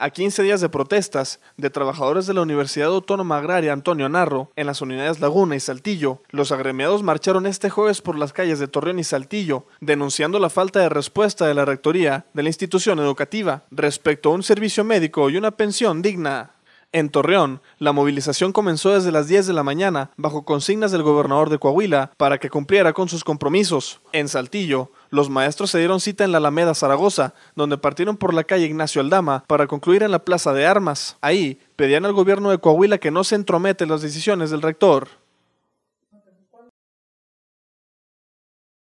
a 15 días de protestas de trabajadores de la Universidad Autónoma Agraria Antonio Narro en las unidades Laguna y Saltillo, los agremiados marcharon este jueves por las calles de Torreón y Saltillo, denunciando la falta de respuesta de la rectoría de la institución educativa respecto a un servicio médico y una pensión digna. En Torreón, la movilización comenzó desde las 10 de la mañana bajo consignas del gobernador de Coahuila para que cumpliera con sus compromisos. En Saltillo, los maestros se dieron cita en la Alameda Zaragoza, donde partieron por la calle Ignacio Aldama para concluir en la Plaza de Armas. Ahí pedían al gobierno de Coahuila que no se entromete en las decisiones del rector.